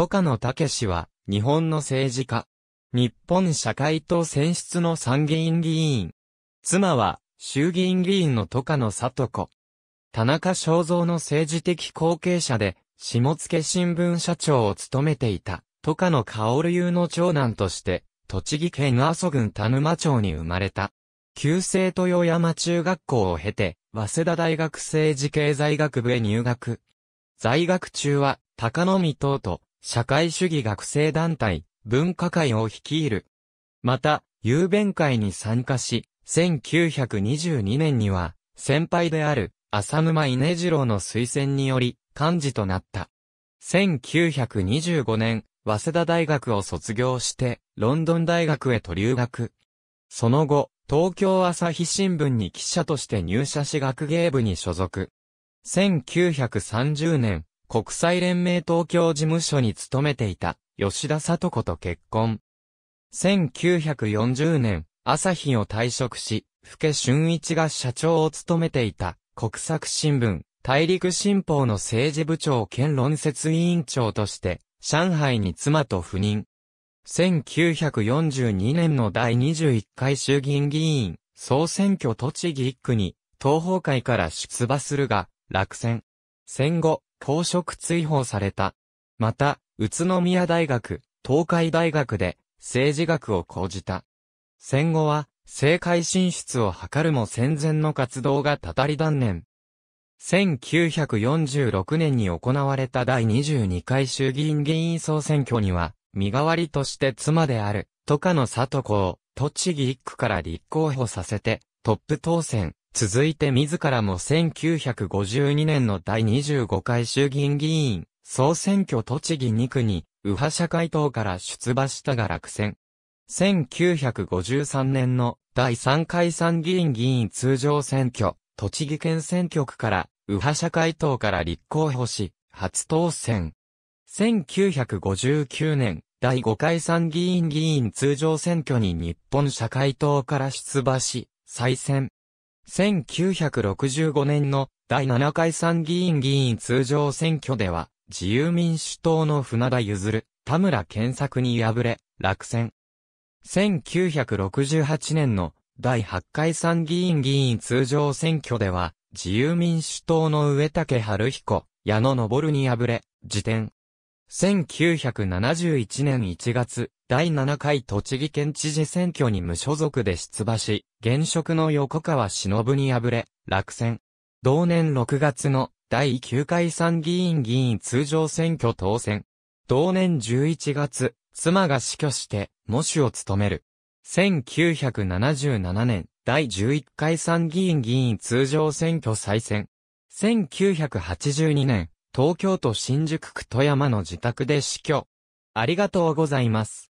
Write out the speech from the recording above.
高野武は、日本の政治家。日本社会党選出の参議院議員。妻は、衆議院議員の高野里子。田中正造の政治的後継者で、下野新聞社長を務めていた、高野薫雄の長男として、栃木県阿蘇郡田沼町に生まれた。旧制豊山中学校を経て、早稲田大学政治経済学部へ入学。在学中は、高野美等と社会主義学生団体、文化会を率いる。また、雄弁会に参加し、1922年には、先輩である、浅沼稲次郎の推薦により、幹事となった。1925年、早稲田大学を卒業して、ロンドン大学へと留学。その後、東京朝日新聞に記者として入社し学芸部に所属。1930年、国際連盟東京事務所に勤めていた吉田里子と結婚。1940年、朝日を退職し、福家俊一が社長を務めていた国策新聞、大陸新報の政治部長兼論説委員長として、上海に妻と赴任。1942年の第21回衆議院議員、総選挙栃木1区に、東方会から出馬するが、落選。戦後、公職追放された。また、宇都宮大学、東海大学で政治学を講じた。戦後は、政界進出を図るも戦前の活動がたたり断念。1946年に行われた第22回衆議院議員総選挙には、身代わりとして妻である、都下の里子を、栃木一区から立候補させて、トップ当選。続いて自らも1952年の第25回衆議院議員、総選挙栃木2区に、右派社会党から出馬したが落選。1953年の第3回参議院議員通常選挙、栃木県選挙区から、右派社会党から立候補し、初当選。1959年、第5回参議院議員通常選挙に日本社会党から出馬し、再選。1965年の第7回参議院議員通常選挙では、自由民主党の船田譲田村健作に敗れ、落選。1968年の第8回参議院議員通常選挙では、自由民主党の植竹春彦、矢野昇に敗れ、辞典。1971年1月、第7回栃木県知事選挙に無所属で出馬し、現職の横川忍に敗れ、落選。同年6月の第9回参議院議員通常選挙当選。同年11月、妻が死去して、模主を務める。1977年、第11回参議院議員通常選挙再選。1982年、東京都新宿区富山の自宅で死去。ありがとうございます。